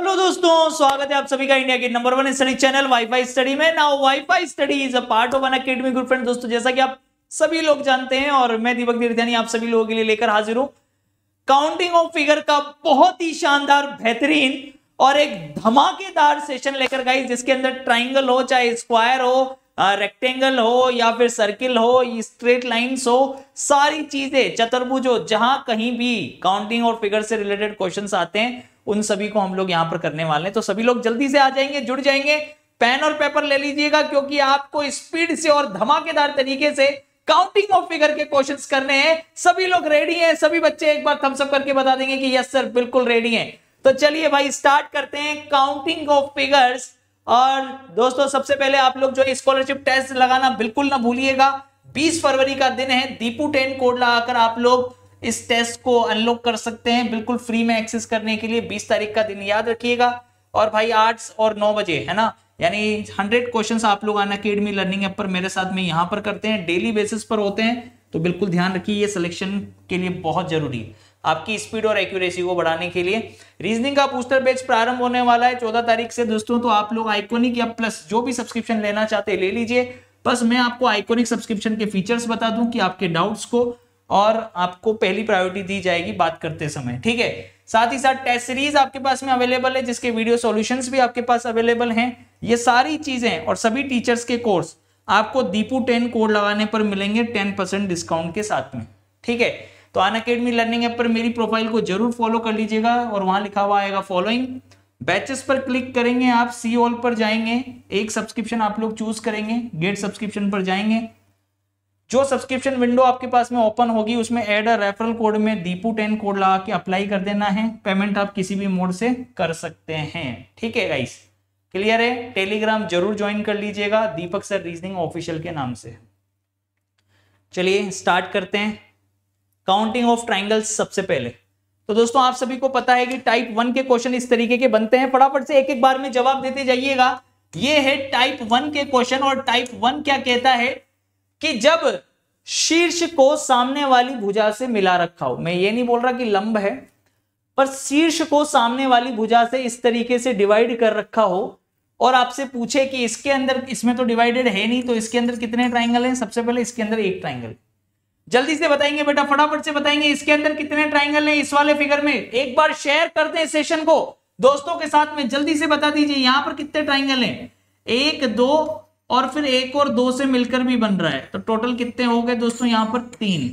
Hello दोस्तों स्वागत है आप सभी का इंडिया के number one study channel WiFi study में now WiFi study is a part of Unacademy good friend दोस्तों जैसा कि आप सभी लोग जानते हैं और मैं दीपक दीर्ध्यानी आप सभी लोगों के लिए लेकर हाजिर हूं काउंटिंग ऑफ फिगर का बहुत ही शानदार बेहतरीन और एक धमाकेदार सेशन लेकर गई जिसके अंदर ट्राइंगल हो चाहे स्क्वायर हो रेक्टेंगल हो या फिर सर्किल हो स्ट्रेट लाइंस हो सारी चीजें चतुर्भुज हो जहां कहीं भी काउंटिंग और फिगर से रिलेटेड क्वेश्चंस आते हैं उन सभी को हम लोग यहां पर करने वाले हैं तो सभी लोग जल्दी से आ जाएंगे जुड़ जाएंगे पेन और पेपर ले लीजिएगा क्योंकि आपको स्पीड से और धमाकेदार तरीके से काउंटिंग ऑफ फिगर के क्वेश्चंस करने हैं सभी लोग रेडी हैं सभी बच्चे एक बार थम्सअप करके बता देंगे कि यस सर बिल्कुल रेडी हैं तो चलिए भाई स्टार्ट करते हैं काउंटिंग ऑफ फिगर्स और दोस्तों सबसे पहले आप लोग जो स्कॉलरशिप टेस्ट लगाना बिल्कुल ना भूलिएगा 20 फरवरी का दिन है दीपू टेन कोड लगाकर आप लोग इस टेस्ट को अनलॉक कर सकते हैं बिल्कुल फ्री में एक्सेस करने के लिए 20 तारीख का दिन याद रखिएगा और भाई आठ और नौ बजे है ना यानी हंड्रेड क्वेश्चन आप लोग आना अकेडमी लर्निंग ऐप पर मेरे साथ में यहाँ पर करते हैं डेली बेसिस पर होते हैं तो बिल्कुल ध्यान रखिए ये सिलेक्शन के लिए बहुत जरूरी है आपकी स्पीड और एक्यूरेसी को बढ़ाने के लिए रीजनिंग का पोस्टर बेच प्रारंभ होने वाला है चौदह तारीख से दोस्तों तो आप लोग आइकोनिक या प्लस जो भी सब्सक्रिप्शन लेना चाहते हैं ले लीजिए बस मैं आपको आइकोनिक सब्सक्रिप्शन के फीचर्स बता दूं कि आपके डाउट्स को और आपको पहली प्रायोरिटी दी जाएगी बात करते समय ठीक है साथ ही साथ टेस्ट सीरीज आपके पास में अवेलेबल है जिसके वीडियो सॉल्यूशंस भी आपके पास अवेलेबल हैं ये सारी चीजें और सभी टीचर्स के कोर्स आपको दीपू टेन कोड लगाने पर मिलेंगे टेन परसेंट डिस्काउंट के साथ में ठीक है तो अन अकेडमी लर्निंग ऐप पर मेरी प्रोफाइल को जरूर फॉलो कर लीजिएगा और वहां लिखा हुआ आएगा फॉलोइंग बैचेस पर क्लिक करेंगे आप सी ऑल पर जाएंगे एक सब्सक्रिप्शन आप लोग चूज करेंगे गेट सब्सक्रिप्शन पर जाएंगे जो सब्सक्रिप्शन विंडो आपके पास में ओपन होगी उसमें एड रेफरल कोड में दीपू टेन कोड लगा के अप्लाई कर देना है पेमेंट आप किसी भी मोड से कर सकते हैं ठीक है गाइस क्लियर है टेलीग्राम जरूर ज्वाइन कर लीजिएगा दीपक सर रीजनिंग ऑफिशियल के नाम से चलिए स्टार्ट करते हैं काउंटिंग ऑफ ट्राइंगल्स सबसे पहले तो दोस्तों आप सभी को पता है कि टाइप वन के क्वेश्चन इस तरीके के बनते हैं फटाफट से एक एक बार में जवाब देते जाइएगा ये है टाइप वन के क्वेश्चन और टाइप वन क्या कहता है कि जब शीर्ष को सामने वाली भुजा से मिला रखा हो मैं ये नहीं बोल रहा कि लंब है पर शीर्ष को सामने वाली भुजा से इस तरीके से डिवाइड कर रखा हो और आपसे पूछे कि इसके अंदर इसमें तो डिवाइडेड है नहीं तो इसके अंदर कितने ट्राइंगल हैं सबसे पहले इसके अंदर एक ट्राइंगल जल्दी से बताएंगे बेटा फटाफट से बताएंगे इसके अंदर कितने ट्राइंगल हैं इस वाले फिगर में एक बार शेयर कर दें सेशन को दोस्तों के साथ में जल्दी से बता दीजिए यहां पर कितने ट्राइंगल हैं एक दो और फिर एक और दो से मिलकर भी बन रहा है तो टोटल कितने हो गए दोस्तों यहां पर तीन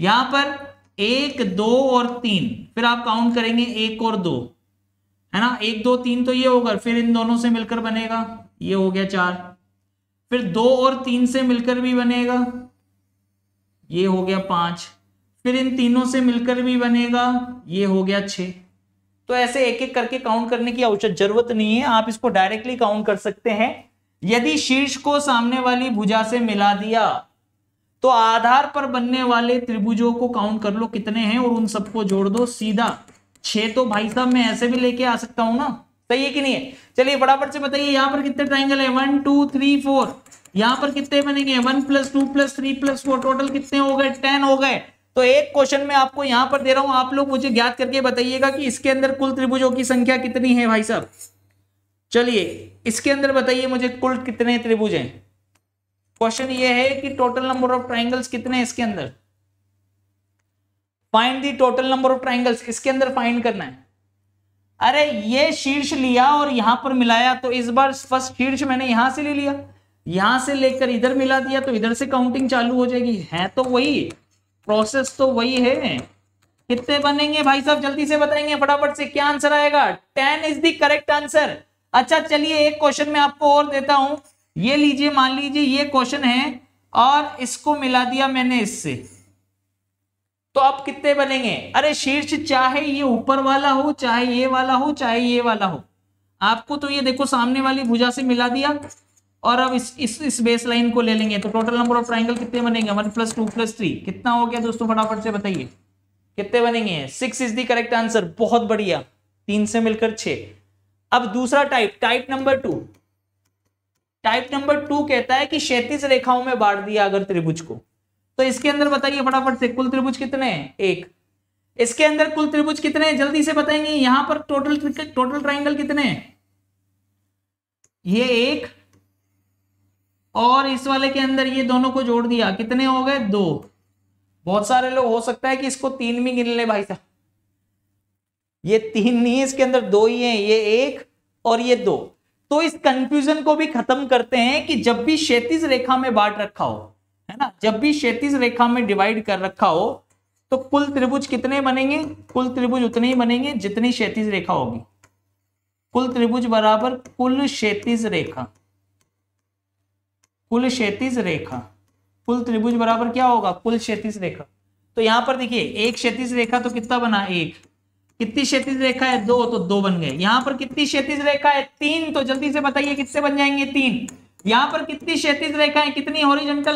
यहां पर एक दो और तीन फिर आप काउंट करेंगे एक और दो है ना एक दो तीन तो ये होगा फिर इन दोनों से मिलकर बनेगा ये हो गया चार फिर दो और तीन से मिलकर भी बनेगा ये हो गया पांच फिर इन तीनों से मिलकर भी बनेगा ये हो गया छ तो ऐसे एक एक करके काउंट करने की आवश्यक जरूरत नहीं है आप इसको डायरेक्टली काउंट कर सकते हैं यदि शीर्ष को सामने वाली भुजा से मिला दिया तो आधार पर बनने वाले त्रिभुजों को काउंट कर लो कितने हैं और उन सबको जोड़ दो सीधा छह तो भाई साहब मैं ऐसे भी लेके आ सकता हूं ना सही है कि नहीं है चलिए फटाफट से बताइए यहां पर कितने ट्राइंगल है वन टू थ्री फोर यहां पर कितने बनेंगे one plus two plus three plus four total कितने हो गए टेन हो गए तो एक क्वेश्चन में आपको यहां पर दे रहा हूं आप लोग मुझे ज्ञात करके बताइएगा कि इसके अंदर कुल त्रिभुजों की संख्या कितनी है भाई साहब चलिए इसके अंदर बताइए मुझे कुल कितने त्रिभुज हैं क्वेश्चन ये है कि टोटल नंबर ऑफ ट्राइंगल्स कितने हैं इसके अंदर find the total number of triangles इसके अंदर फाइंड करना है अरे ये शीर्ष लिया और यहां पर मिलाया तो इस बार फर्स्ट शीर्ष मैंने यहां से ले लिया यहां से लेकर इधर मिला दिया तो इधर से काउंटिंग चालू हो जाएगी है तो वही प्रोसेस तो वही है कितने बनेंगे भाई साहब जल्दी से बताएंगे फटाफट से क्या आंसर आएगा ten is the correct answer अच्छा चलिए एक क्वेश्चन में आपको और देता हूं ये लीजिए मान लीजिए ये क्वेश्चन है और इसको मिला दिया मैंने इससे तो आप कितने बनेंगे अरे शीर्ष चाहे ये ऊपर वाला हो चाहे ये वाला हो चाहे ये वाला हो आपको तो ये देखो सामने वाली भुजा से मिला दिया और अब इस इस, इस बेस लाइन को ले लेंगे तो टोटल नंबर ऑफ ट्राइंगल कितने बनेंगे one plus two plus three कितना हो गया दोस्तों फटाफट से बताइए कितने बनेंगे six is the correct answer बहुत बढ़िया तीन से मिलकर छह अब दूसरा type type number two type number two कहता है कि क्षैतिज रेखाओं में बांट दिया अगर त्रिभुज को तो इसके अंदर बताइए फटाफट से कुल त्रिभुज कितने हैं एक इसके अंदर कुल त्रिभुज कितने हैं जल्दी से बताएंगे यहां पर टोटल टोटल ट्राइंगल कितने हैं ये एक और इस वाले के अंदर ये दोनों को जोड़ दिया कितने हो गए दो बहुत सारे लोग हो सकता है कि इसको तीन भी गिन ले भाई साहब ये तीन नहीं है इसके अंदर दो ही हैं ये एक और ये दो तो इस कंफ्यूजन को भी खत्म करते हैं कि जब भी क्षेत्रीज रेखा में बांट रखा हो है ना जब भी क्षेत्रीज रेखा में डिवाइड कर रखा हो तो कुल त्रिभुज कितने बनेंगे कुल त्रिभुज उतने ही बनेंगे जितनी क्षेत्रीज रेखा होगी कुल त्रिभुज बराबर कुल क्षेत्रीज रेखा कुल क्षेत्रीज रेखा कुल त्रिभुज बराबर क्या होगा कुल क्षेत्रीज रेखा तो यहां पर देखिए एक क्षेत्रीज रेखा तो कितना बना एक कितनी क्षेत्र रेखा है दो तो दो बन गए यहां पर कितनी क्षेत्र रेखा है तीन तो जल्दी से बताइए कितने बन जाएंगे तीन यहां पर कितनी क्षेत्र रेखा है कितनी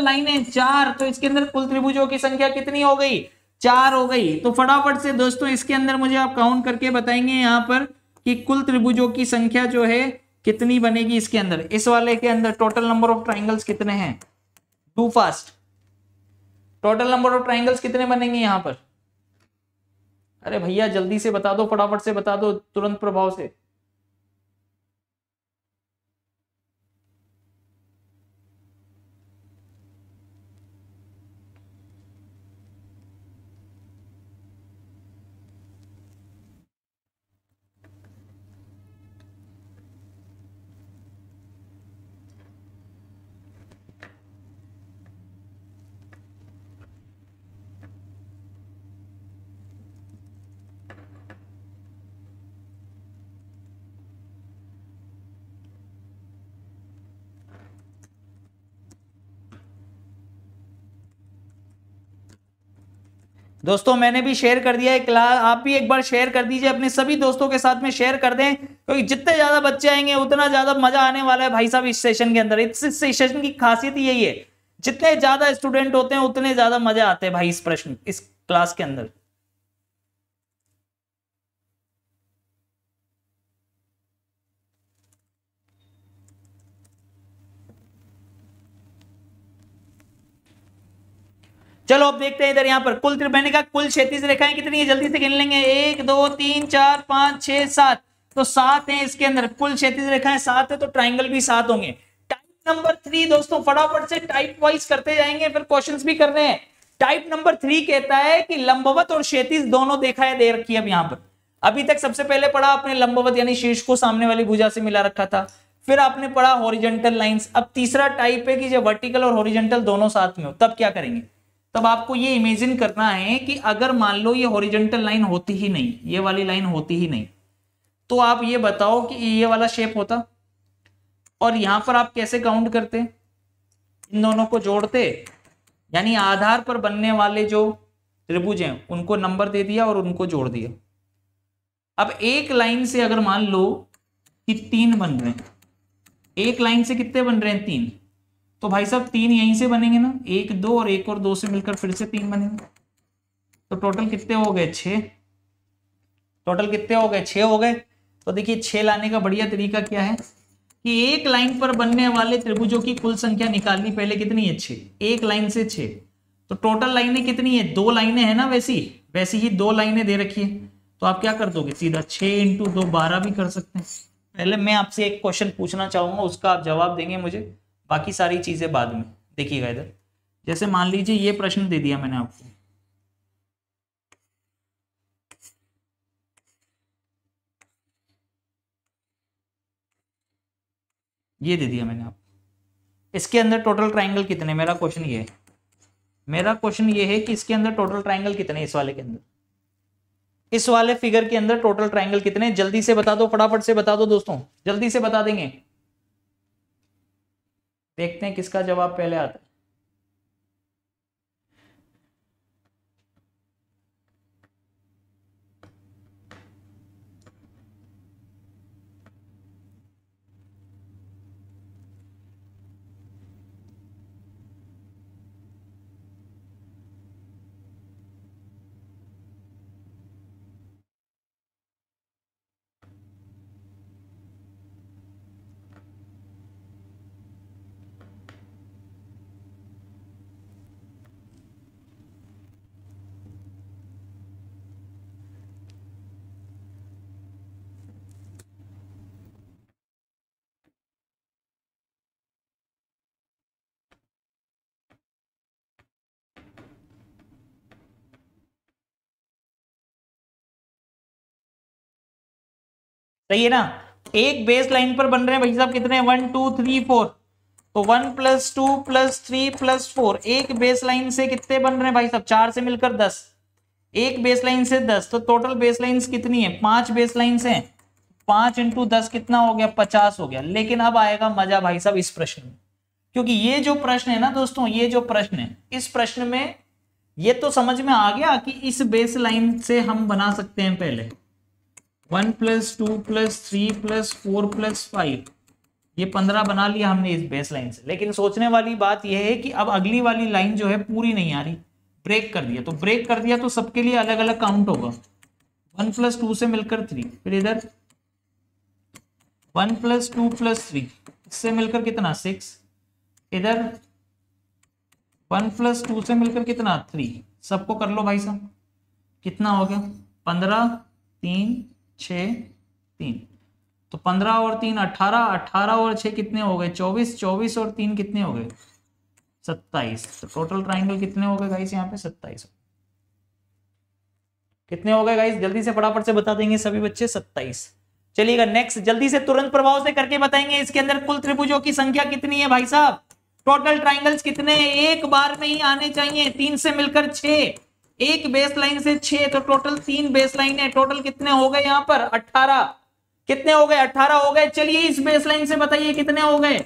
लाइन है चार तो इसके अंदर कुल त्रिभुजों की संख्या कितनी हो गई चार हो गई तो फटाफट से दोस्तों इसके अंदर मुझे आप काउंट करके बताएंगे यहां पर कि कुल त्रिभुजों की संख्या जो है कितनी बनेगी इसके अंदर इस वाले के अंदर टोटल नंबर ऑफ ट्राइंगल्स कितने हैं too fast total number of triangles कितने बनेंगे यहां पर अरे भैया जल्दी से बता दो फटाफट से बता दो तुरंत प्रभाव से दोस्तों मैंने भी शेयर कर दिया है क्लास आप भी एक बार शेयर कर दीजिए अपने सभी दोस्तों के साथ में शेयर कर दें क्योंकि जितने ज़्यादा बच्चे आएंगे उतना ज़्यादा मजा आने वाला है भाई साहब इस सेशन के अंदर इस सेशन की खासियत यही है जितने ज़्यादा स्टूडेंट होते हैं उतने ज़्यादा मजा आते हैं भाई इस प्रश्न इस क्लास के अंदर चलो अब देखते हैं इधर यहाँ पर कुल मैंने का कुल क्षेत्रीय रेखाएं कितनी है जल्दी से गिन लेंगे एक दो तीन चार पांच छह सात तो सात है इसके अंदर कुल क्षेत्रीय रेखाएं सात है तो ट्राइंगल भी सात होंगे टाइप नंबर थ्री दोस्तों फटाफट से टाइप वाइज करते जाएंगे फिर क्वेश्चन भी कर रहे हैं टाइप नंबर थ्री कहता है कि लंबवत और क्षेत्र दोनों देखा है दे रखी है अब यहाँ पर अभी तक सबसे पहले पढ़ा आपने लंबवत यानी शीर्ष को सामने वाली भुजा से मिला रखा था फिर आपने पढ़ा हॉरिजेंटल लाइंस अब तीसरा टाइप है कि जब वर्टिकल और हॉरिजेंटल दोनों साथ में हो तब क्या करेंगे तब आपको ये इमेजिन करना है कि अगर मान लो ये हॉरिजेंटल लाइन होती ही नहीं ये वाली लाइन होती ही नहीं तो आप ये बताओ कि ये वाला शेप होता और यहां पर आप कैसे काउंट करते इन दोनों को जोड़ते यानी आधार पर बनने वाले जो त्रिभुज हैं उनको नंबर दे दिया और उनको जोड़ दिया अब एक लाइन से अगर मान लो कि तीन बन रहे हैं एक लाइन से कितने बन रहे हैं तीन तो भाई साहब तीन यहीं से बनेंगे ना एक दो और एक और दो से मिलकर फिर से तीन बनेंगे तो टोटल कितने हो गए छ टोटल कितने हो गए छ हो गए तो देखिए छ लाने का बढ़िया तरीका क्या है कि एक लाइन पर बनने वाले त्रिभुजों की कुल संख्या निकालनी पहले कितनी है छे एक लाइन से छे तो टोटल लाइनें कितनी है दो लाइनें है ना वैसी वैसी ही दो लाइनें दे रखी है तो आप क्या कर दोगे सीधा छः इंटू दो बारह भी कर सकते हैं पहले मैं आपसे एक क्वेश्चन पूछना चाहूंगा उसका आप जवाब देंगे मुझे बाकी सारी चीज़ें बाद में देखिएगा इधर जैसे मान लीजिए ये प्रश्न दे दिया मैंने आपको ये दे दिया मैंने आपको इसके अंदर टोटल ट्राइंगल कितने मेरा क्वेश्चन ये है मेरा क्वेश्चन ये है कि इसके अंदर टोटल ट्राइंगल कितने इस वाले के अंदर इस वाले फिगर के अंदर टोटल ट्राइंगल कितने जल्दी से बता दो फटाफट से बता दो दोस्तों जल्दी से बता देंगे देखते हैं किसका जवाब पहले आता है सही है ना एक बेस लाइन पर बन रहे हैं भाई साहब कितने वन टू थ्री फोर तो one plus two plus three plus four एक बेस लाइन से कितने बन रहे हैं भाई साहब चार से मिलकर दस एक बेस लाइन से दस तो टोटल बेस लाइन कितनी है पांच बेस लाइन से पांच इंटू दस कितना हो गया पचास हो गया लेकिन अब आएगा मजा भाई साहब इस प्रश्न में क्योंकि ये जो प्रश्न है ना दोस्तों ये जो प्रश्न है इस प्रश्न में ये तो समझ में आ गया कि इस बेस लाइन से हम बना सकते हैं पहले one plus two plus three plus four plus five ये पंद्रह बना लिया हमने इस बेस लाइन से लेकिन सोचने वाली बात यह है कि अब अगली वाली लाइन जो है पूरी नहीं आ रही ब्रेक कर दिया तो ब्रेक कर दिया तो सबके लिए अलग अलग काउंट होगा वन प्लस टू से मिलकर थ्री फिर इधर one plus two plus three इससे मिलकर कितना सिक्स इधर वन प्लस टू से मिलकर कितना थ्री सबको कर लो भाई साहब कितना हो गया पंद्रह तीन छः तीन तो पंद्रह और तीन अट्ठारह अट्ठारह और छः कितने हो गए चौबीस चौबीस और तीन कितने हो गए सत्ताईस तो टोटल ट्राइंगल कितने हो गए गाइस यहाँ पे सत्ताईस कितने हो गए गाइस जल्दी से फटाफट से बता देंगे सभी बच्चे सत्ताईस चलिएगा नेक्स्ट जल्दी से तुरंत प्रभाव से करके बताएंगे इसके अंदर कुल त्रिभुजों की संख्या कितनी है भाई साहब टोटल ट्राइंगल्स कितने एक बार में ही आने चाहिए तीन से मिलकर छह एक बेस लाइन से छह तो टोटल तीन बेस लाइन है टोटल कितने हो गए यहां पर अट्ठारह कितने हो गए अट्ठारह हो गए चलिए इस बेस लाइन से बताइए कितने हो गए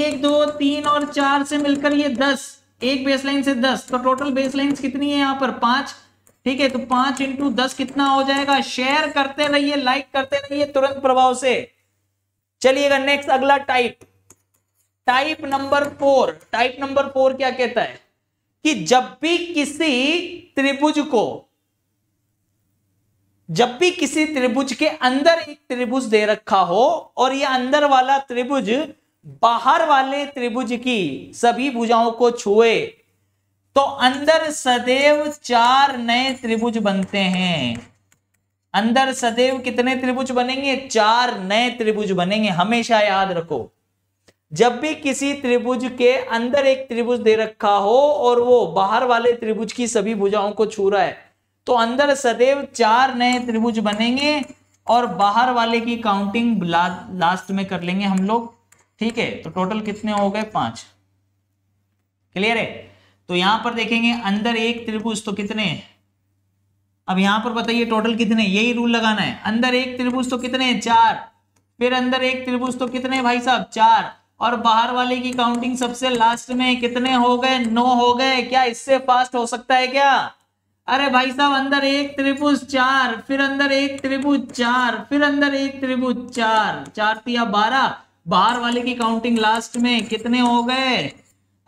एक दो तीन और चार से मिलकर ये दस एक बेस लाइन से दस तो टोटल बेस लाइन कितनी है यहाँ पर पांच ठीक है तो पांच इंटू दस कितना हो जाएगा शेयर करते रहिए लाइक करते रहिए तुरंत प्रभाव से चलिएगा नेक्स्ट अगला type type number four type number four क्या कहता है कि जब भी किसी त्रिभुज को जब भी किसी त्रिभुज के अंदर एक त्रिभुज दे रखा हो और यह अंदर वाला त्रिभुज बाहर वाले त्रिभुज की सभी भुजाओं को छुए तो अंदर सदैव चार नए त्रिभुज बनते हैं अंदर सदैव कितने त्रिभुज बनेंगे चार नए त्रिभुज बनेंगे हमेशा याद रखो जब भी किसी त्रिभुज के अंदर एक त्रिभुज दे रखा हो और वो बाहर वाले त्रिभुज की सभी भुजाओं को छू रहा है तो अंदर सदैव चार नए त्रिभुज बनेंगे और बाहर वाले की काउंटिंग ला, लास्ट में कर लेंगे हम लोग ठीक है तो टोटल कितने हो गए पांच क्लियर है तो यहां पर देखेंगे अंदर एक त्रिभुज तो कितने अब यहां पर बताइए टोटल कितने यही रूल लगाना है अंदर एक त्रिभुज तो कितने चार फिर अंदर एक त्रिभुज तो कितने भाई साहब चार और बाहर वाले की काउंटिंग सबसे लास्ट में कितने हो गए नौ हो गए क्या इससे फास्ट हो सकता है क्या अरे भाई साहब अंदर एक त्रिभुज चार फिर अंदर एक त्रिभुज चार फिर अंदर एक त्रिभुज चार चार या बारह बाहर वाले की काउंटिंग लास्ट में कितने हो गए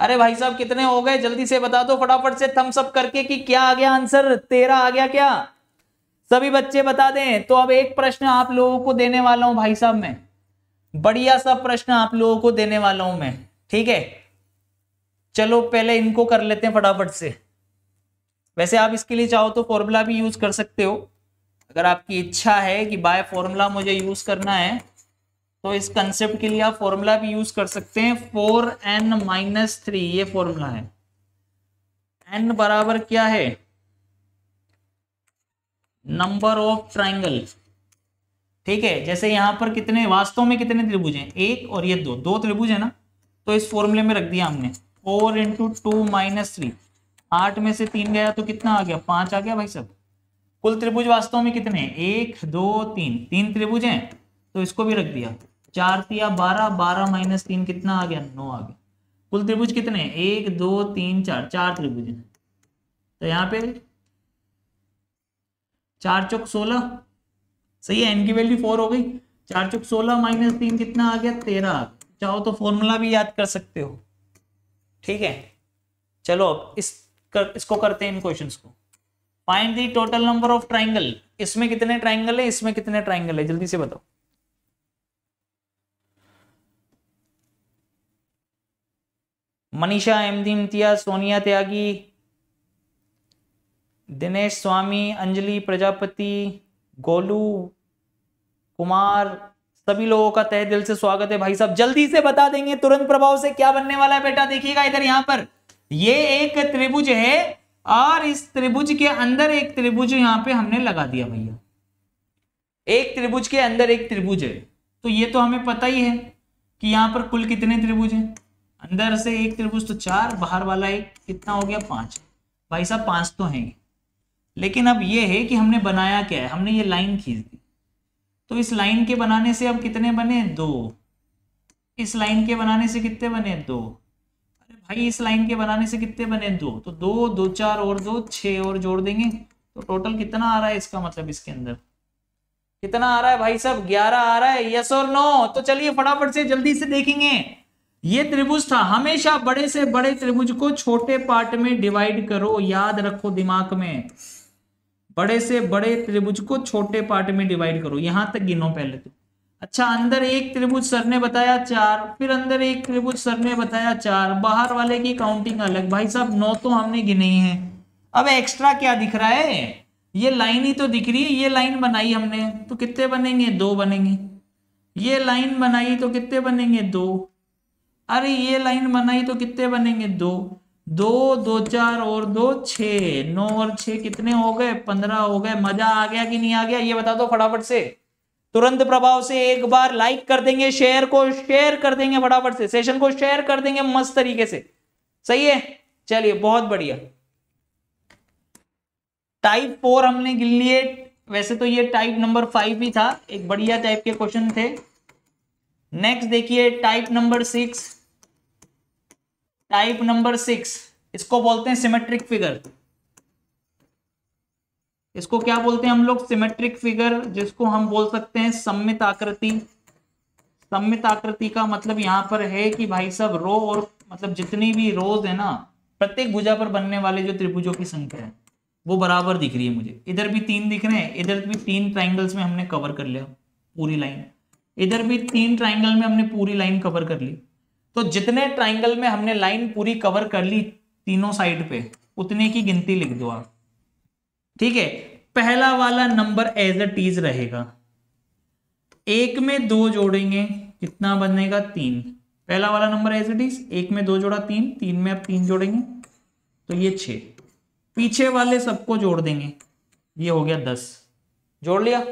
अरे भाई साहब कितने हो गए जल्दी से बता दो फटाफट से थम्स अप करके कि क्या आ गया आंसर तेरह आ गया क्या सभी बच्चे बता दें तो अब एक प्रश्न आप लोगों को देने वाला हूं भाई साहब मैं बढ़िया सा प्रश्न आप लोगों को देने वाला हूं मैं ठीक है चलो पहले इनको कर लेते हैं फटाफट से वैसे आप इसके लिए चाहो तो फॉर्मूला भी यूज कर सकते हो अगर आपकी इच्छा है कि बाय फॉर्मूला मुझे यूज करना है तो इस कंसेप्ट के लिए आप फॉर्मूला भी यूज कर सकते हैं फोर एन माइनस थ्री ये फॉर्मूला है एन बराबर क्या है नंबर ऑफ ट्राइंगल ठीक है जैसे यहाँ पर कितने वास्तव में कितने त्रिभुज हैं एक और ये दो दो त्रिभुज है ना तो इस फॉर्मूले में रख दिया हमने four into two minus three आठ में से तीन गया तो कितना आ गया पांच आ गया भाई सब कुल त्रिभुज वास्तव में कितने हैं एक दो तीन तीन त्रिभुज हैं तो इसको भी रख दिया चार तिया बारह बारह माइनस तीन कितना आ गया नौ आ गया कुल त्रिभुज कितने हैं एक दो तीन चार चार त्रिभुज तो यहाँ पे चार चौक सोलह सही है एन की वैल्यू फोर हो गई चार चौक सोलह माइनस तीन कितना आ गया तेरह चाहो तो फॉर्मूला भी याद कर सकते हो ठीक है चलो अब इस कर, इसको करते हैं इन क्वेश्चन को find the total number of triangle इसमें कितने ट्राइंगल है इसमें कितने ट्राइंगल है जल्दी से बताओ मनीषा अहमदी इम्तिया सोनिया त्यागी दिनेश स्वामी अंजलि प्रजापति गोलू कुमार सभी लोगों का तहे दिल से स्वागत है भाई साहब जल्दी से बता देंगे तुरंत प्रभाव से क्या बनने वाला है बेटा देखिएगा इधर यहाँ पर ये एक त्रिभुज है और इस त्रिभुज के अंदर एक त्रिभुज यहाँ पे हमने लगा दिया भैया एक त्रिभुज के अंदर एक त्रिभुज है तो ये तो हमें पता ही है कि यहाँ पर कुल कितने त्रिभुज हैं अंदर से एक त्रिभुज तो चार बाहर वाला एक कितना हो गया पांच भाई साहब पांच तो हैं लेकिन अब ये है कि हमने बनाया क्या है हमने ये लाइन खींच दी तो इस लाइन के बनाने से अब कितने बने दो इस लाइन के बनाने से कितने बने दो अरे भाई इस लाइन के बनाने से कितने बने दो तो दो दो चार और दो छ और जोड़ देंगे तो टोटल कितना आ रहा है इसका मतलब इसके अंदर कितना आ रहा है भाई साहब ग्यारह आ रहा है यस और नो तो चलिए फटाफट से जल्दी से देखेंगे ये त्रिभुज था हमेशा बड़े से बड़े त्रिभुज को छोटे पार्ट में डिवाइड करो याद रखो दिमाग में बड़े से बड़े त्रिभुज को छोटे पार्ट में डिवाइड करो यहां तक गिनो पहले तो अच्छा अंदर एक त्रिभुज सर ने बताया चार फिर अंदर एक त्रिभुज सर ने बताया चार बाहर वाले की काउंटिंग अलग भाई साहब नौ तो हमने गिने ही है अब एक्स्ट्रा क्या दिख रहा है ये लाइन ही तो दिख रही है ये लाइन बनाई हमने तो कितने बनेंगे दो बनेंगे ये लाइन बनाई तो कितने बनेंगे दो अरे ये लाइन बनाई तो कितने बनेंगे दो दो दो चार और दो छ नौ और छ कितने हो गए पंद्रह हो गए मजा आ गया कि नहीं आ गया ये बता दो फटाफट से तुरंत प्रभाव से एक बार लाइक कर देंगे शेयर को शेयर कर देंगे फटाफट से सेशन को शेयर कर देंगे मस्त तरीके से सही है चलिए बहुत बढ़िया टाइप फोर हमने गिन लिए वैसे तो ये टाइप नंबर फाइव ही था एक बढ़िया टाइप के क्वेश्चन थे नेक्स्ट देखिए type number six type number six इसको बोलते हैं सिमेट्रिक फिगर इसको क्या बोलते हैं हम लोग सिमेट्रिक फिगर जिसको हम बोल सकते हैं सम्मित आकृति सम्मित आकृति का मतलब यहां पर है कि भाई सब रो और मतलब जितनी भी रोज है ना प्रत्येक भुजा पर बनने वाले जो त्रिभुजों की संख्या है वो बराबर दिख रही है मुझे इधर भी तीन दिख रहे हैं इधर भी तीन ट्राइंगल्स में हमने कवर कर लिया पूरी लाइन इधर भी तीन ट्राइंगल में हमने पूरी लाइन कवर कर ली तो जितने ट्राइंगल में हमने लाइन पूरी कवर कर ली तीनों साइड पे उतने की गिनती लिख दो आप ठीक है पहला वाला नंबर एज अ टीज रहेगा एक में दो जोड़ेंगे कितना बनेगा तीन पहला वाला नंबर एज इट इज एक में दो जोड़ा तीन तीन में अब तीन जोड़ेंगे तो ये छे पीछे वाले सबको जोड़ देंगे ये हो गया दस जोड़ लिया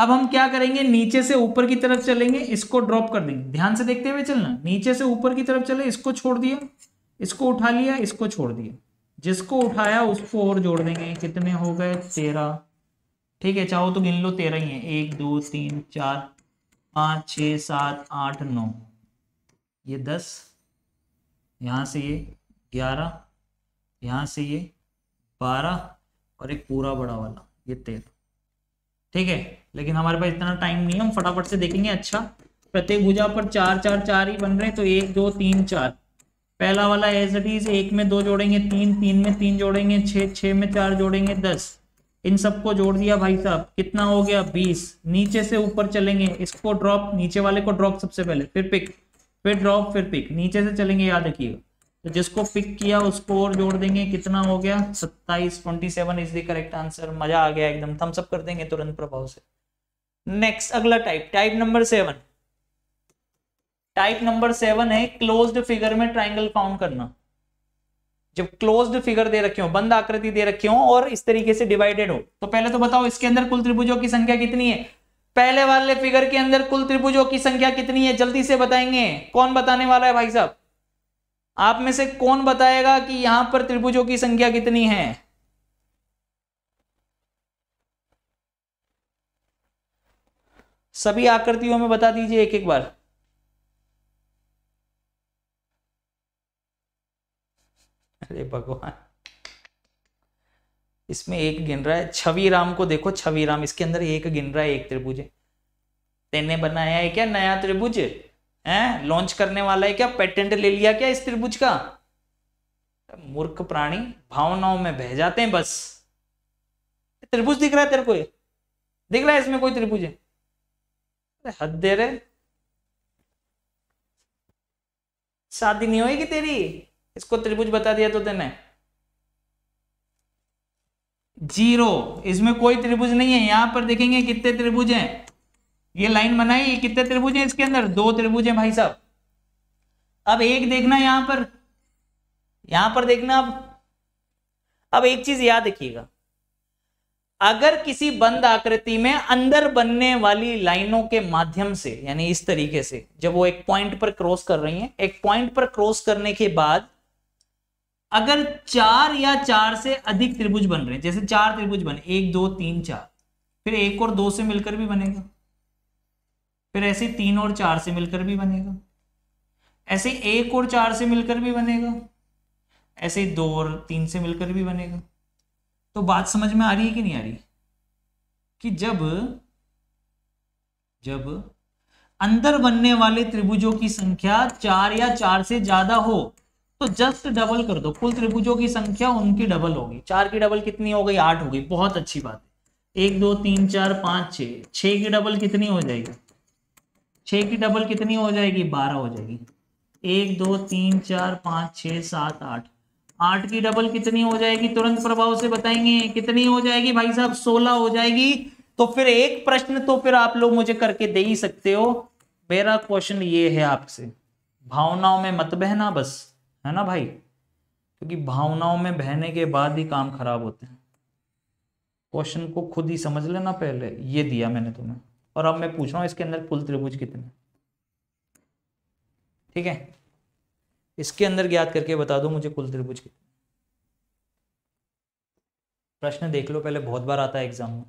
अब हम क्या करेंगे नीचे से ऊपर की तरफ चलेंगे इसको ड्रॉप कर देंगे ध्यान से देखते हुए चलना नीचे से ऊपर की तरफ चले इसको छोड़ दिया इसको उठा लिया इसको छोड़ दिया जिसको उठाया उसको और जोड़ देंगे कितने हो गए तेरह ठीक है चाहो तो गिन लो तेरह ही है एक दो तीन चार पाँच छ सात आठ नौ ये दस यहाँ से ये ग्यारह यहाँ से ये बारह और एक पूरा बड़ा वाला ये तेरह ठीक है लेकिन हमारे पास इतना टाइम नहीं है हम फटाफट से देखेंगे अच्छा प्रत्येक भुजा पर चार चार चार ही बन रहे हैं तो एक दो तीन चार पहला वाला एज इट इज एक में दो जोड़ेंगे तीन तीन में तीन जोड़ेंगे छ छ में चार जोड़ेंगे दस इन सबको जोड़ दिया भाई साहब कितना हो गया बीस नीचे से ऊपर चलेंगे इसको ड्रॉप नीचे वाले को ड्रॉप सबसे पहले फिर पिक फिर ड्रॉप फिर पिक नीचे से चलेंगे याद रखिएगा तो जिसको पिक किया उसको और जोड़ देंगे कितना हो गया सत्ताईस twenty seven is the correct answer मजा आ गया एकदम थम्सअप कर देंगे तुरंत प्रभाव से नेक्स्ट अगला type type number seven type number seven है क्लोज्ड फिगर में ट्राइंगल फाउंड करना जब क्लोज्ड फिगर दे रखी हो बंद आकृति दे रखी हो और इस तरीके से डिवाइडेड हो तो पहले तो बताओ इसके अंदर कुल त्रिभुजों की संख्या कितनी है पहले वाले फिगर के अंदर कुल त्रिभुजों की संख्या कितनी है जल्दी से बताएंगे कौन बताने वाला है भाई साहब आप में से कौन बताएगा कि यहां पर त्रिभुजों की संख्या कितनी है सभी आकृतियों में बता दीजिए एक एक बार अरे भगवान इसमें एक गिन रहा है छवि राम को देखो छवि राम इसके अंदर एक गिन रहा है एक त्रिभुज तेने बनाया है क्या नया त्रिभुज है लॉन्च करने वाला है क्या पेटेंट ले लिया क्या इस त्रिभुज का मूर्ख प्राणी भावनाओं में बह जाते हैं बस त्रिभुज दिख रहा है तेरे को ये दिख रहा है इसमें कोई त्रिभुज है हद दे रहे शादी नहीं होगी तेरी इसको त्रिभुज बता दिया तो तेने जीरो इसमें कोई त्रिभुज नहीं है यहां पर देखेंगे कितने त्रिभुज हैं ये लाइन बनाई कितने त्रिभुज हैं इसके अंदर दो त्रिभुज हैं भाई साहब अब एक देखना यहां पर यहां पर देखना अब अब एक चीज याद रखिएगा अगर किसी बंद आकृति में अंदर बनने वाली लाइनों के माध्यम से यानी इस तरीके से जब वो एक पॉइंट पर क्रॉस कर रही हैं एक पॉइंट पर क्रॉस करने के बाद अगर चार या चार से अधिक त्रिभुज बन रहे हैं जैसे चार त्रिभुज बने एक दो तीन चार फिर एक और दो से मिलकर भी बनेगा फिर ऐसे तीन और चार से मिलकर भी बनेगा ऐसे एक और चार से मिलकर भी बनेगा ऐसे दो और तीन से मिलकर भी बनेगा तो बात समझ में आ रही है कि नहीं आ रही कि जब जब अंदर बनने वाले त्रिभुजों की संख्या चार या चार से ज्यादा हो तो जस्ट डबल कर दो कुल त्रिभुजों की संख्या उनकी डबल होगी चार की डबल कितनी हो गई आठ हो गई बहुत अच्छी बात है एक दो तीन चार पांच छ छ की डबल कितनी हो जाएगी छ की डबल कितनी हो जाएगी बारह हो जाएगी एक दो तीन चार पांच छ सात आठ आठ की डबल कितनी हो जाएगी तुरंत प्रभाव से बताएंगे कितनी हो जाएगी भाई साहब सोलह हो जाएगी तो फिर एक प्रश्न तो फिर आप लोग मुझे करके दे ही सकते हो मेरा क्वेश्चन ये है आपसे भावनाओं में मत बहना बस है ना भाई क्योंकि भावनाओं में बहने के बाद ही काम खराब होते हैं क्वेश्चन को खुद ही समझ लेना पहले ये दिया मैंने तुम्हें और अब मैं पूछ रहा हूं इसके अंदर कुल त्रिभुज कितने ठीक है इसके अंदर ज्ञात करके बता दो मुझे कुल त्रिभुज कितना प्रश्न देख लो पहले बहुत बार आता है एग्जाम में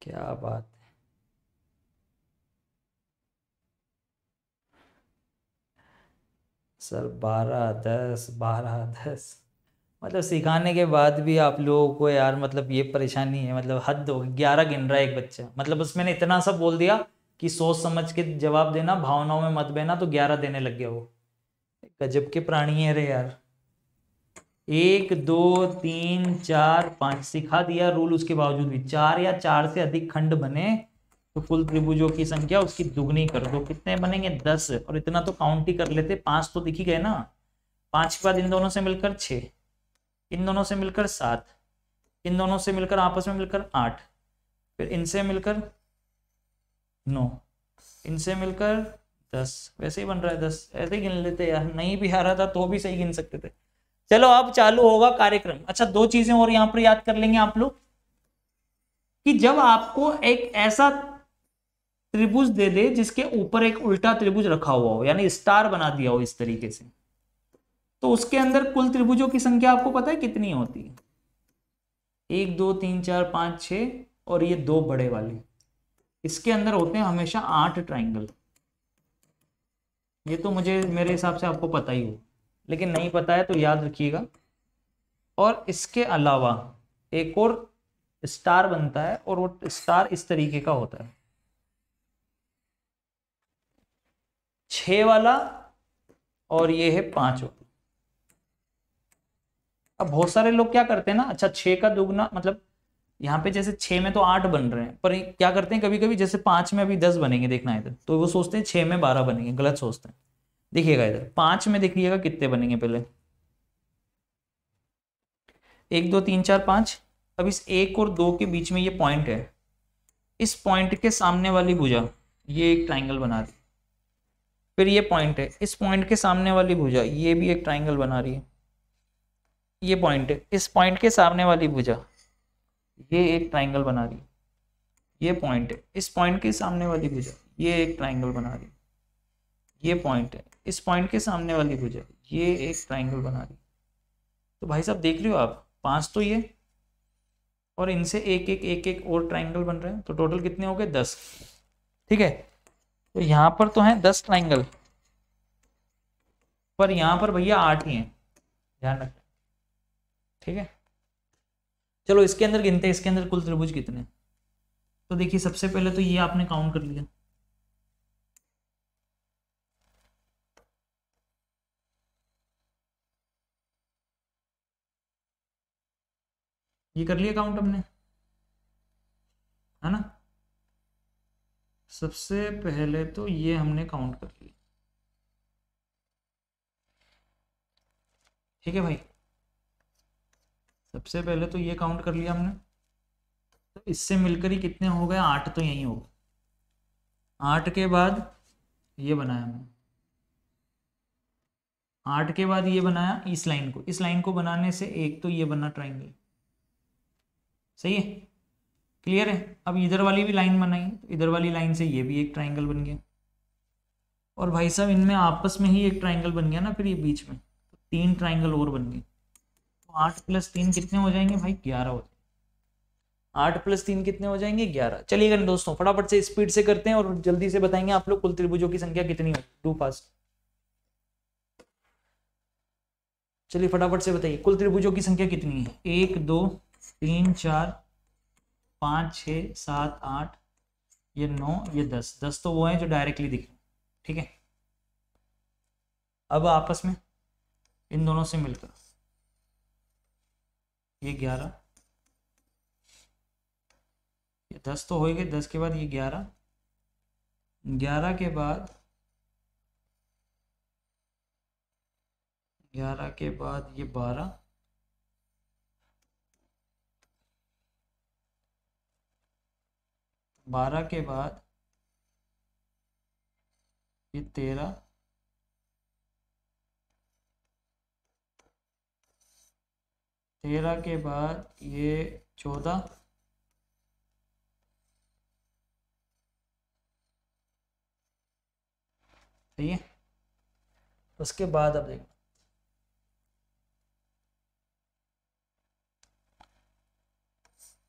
क्या बात सर बारह दस बारह दस मतलब सिखाने के बाद भी आप लोगों को यार मतलब ये परेशानी है मतलब हद हो ग्यारह गिन रहा है एक बच्चा मतलब उसमें ने इतना सब बोल दिया कि सोच समझ के जवाब देना भावनाओं में मत बहना तो ग्यारह देने लग गया वो गजब के प्राणी है रे यार एक दो तीन चार पाँच सिखा दिया रूल उसके बावजूद भी चार या चार से अधिक खंड बने तो कुल त्रिभुजों की संख्या उसकी दुगनी कर दो कितने बनेंगे दस और इतना तो काउंट ही कर लेते पांच तो दिखी गए ना पांच के बाद इन दोनों से मिलकर छ इन दोनों से मिलकर सात इन दोनों से मिलकर आपस में मिलकर आठ फिर इनसे मिलकर नौ इनसे मिलकर दस वैसे ही बन रहा है दस ऐसे ही गिन लेते यार नहीं भी आ रहा था तो भी सही गिन सकते थे चलो अब चालू होगा कार्यक्रम अच्छा दो चीजें और यहां पर याद कर लेंगे आप लोग कि जब आपको एक ऐसा त्रिभुज दे दे जिसके ऊपर एक उल्टा त्रिभुज रखा हुआ हो यानी स्टार बना दिया हो इस तरीके से तो उसके अंदर कुल त्रिभुजों की संख्या आपको पता है कितनी होती है एक दो तीन चार पाँच छ और ये दो बड़े वाले इसके अंदर होते हैं हमेशा आठ ट्राइंगल ये तो मुझे मेरे हिसाब से आपको पता ही हो लेकिन नहीं पता है तो याद रखिएगा और इसके अलावा एक और स्टार बनता है और वो स्टार इस तरीके का होता है छ वाला और ये है पांच वाला अब बहुत सारे लोग क्या करते हैं ना अच्छा छ का दुगना मतलब यहाँ पे जैसे छह में तो आठ बन रहे हैं पर क्या करते हैं कभी कभी जैसे पांच में अभी दस बनेंगे देखना इधर तो वो सोचते हैं छह में बारह बनेंगे गलत सोचते हैं देखिएगा इधर पांच में देखिएगा कितने बनेंगे पहले एक दो तीन चार पांच अब इस एक और दो के बीच में ये पॉइंट है इस पॉइंट के सामने वाली भुजा ये एक ट्राइंगल बना दी फिर ये पॉइंट है इस पॉइंट के सामने वाली भुजा ये भी एक ट्राइंगल बना रही है ये पॉइंट है इस पॉइंट के सामने वाली भुजा ये एक ट्राइंगल बना रही है ये पॉइंट है इस पॉइंट के सामने वाली भुजा ये एक ट्राइंगल बना रही ये पॉइंट है इस पॉइंट के सामने वाली भुजा ये एक ट्राइंगल बना रही तो भाई साहब देख रहे हो आप पांच तो ये और इनसे एक एक एक एक और ट्राइंगल बन रहे हैं तो टोटल कितने हो गए दस ठीक है तो यहां पर तो है दस ट्राइंगल पर यहाँ पर भैया आठ ही है ध्यान रखना ठीक है चलो इसके अंदर गिनते हैं इसके अंदर कुल त्रिभुज कितने तो देखिए सबसे पहले तो ये आपने काउंट कर लिया ये कर लिया काउंट हमने सबसे पहले तो ये हमने काउंट कर लिया ठीक है भाई सबसे पहले तो ये काउंट कर लिया हमने तो इससे मिलकर ही कितने हो गए आठ तो यही होगा आठ के बाद ये बनाया हमने आठ के बाद ये बनाया इस लाइन को इस लाइन को बनाने से एक तो ये बना ट्राइंगल सही है क्लियर है अब इधर वाली भी लाइन बनाई तो इधर वाली लाइन से ये भी एक ट्राइंगल बन गया और भाई साहब इनमें आपस में ही एक ट्राइंगल बन गया ना फिर ये बीच में तो तीन ट्राइंगल और बन गए तो आठ प्लस तीन कितने हो जाएंगे भाई ग्यारह हो जाएंगे आठ प्लस तीन कितने हो जाएंगे ग्यारह चलिए ना दोस्तों फटाफट से स्पीड से करते हैं और जल्दी से बताएंगे आप लोग कुल त्रिभुजों की संख्या कितनी होगी टू फास्ट चलिए फटाफट से बताइए कुल त्रिभुजों की संख्या कितनी है एक दो तीन चार पाँच छः सात आठ ये नौ ये दस दस तो वो हैं जो डायरेक्टली दिख रहे हैं ठीक है अब आपस में इन दोनों से मिलकर ये ग्यारह ये दस तो हो गए दस के बाद ये ग्यारह ग्यारह के बाद ग्यारह के बाद ये बारह बारह के बाद ये तेरह तेरह के बाद ये चौदह सही है उसके बाद अब देखो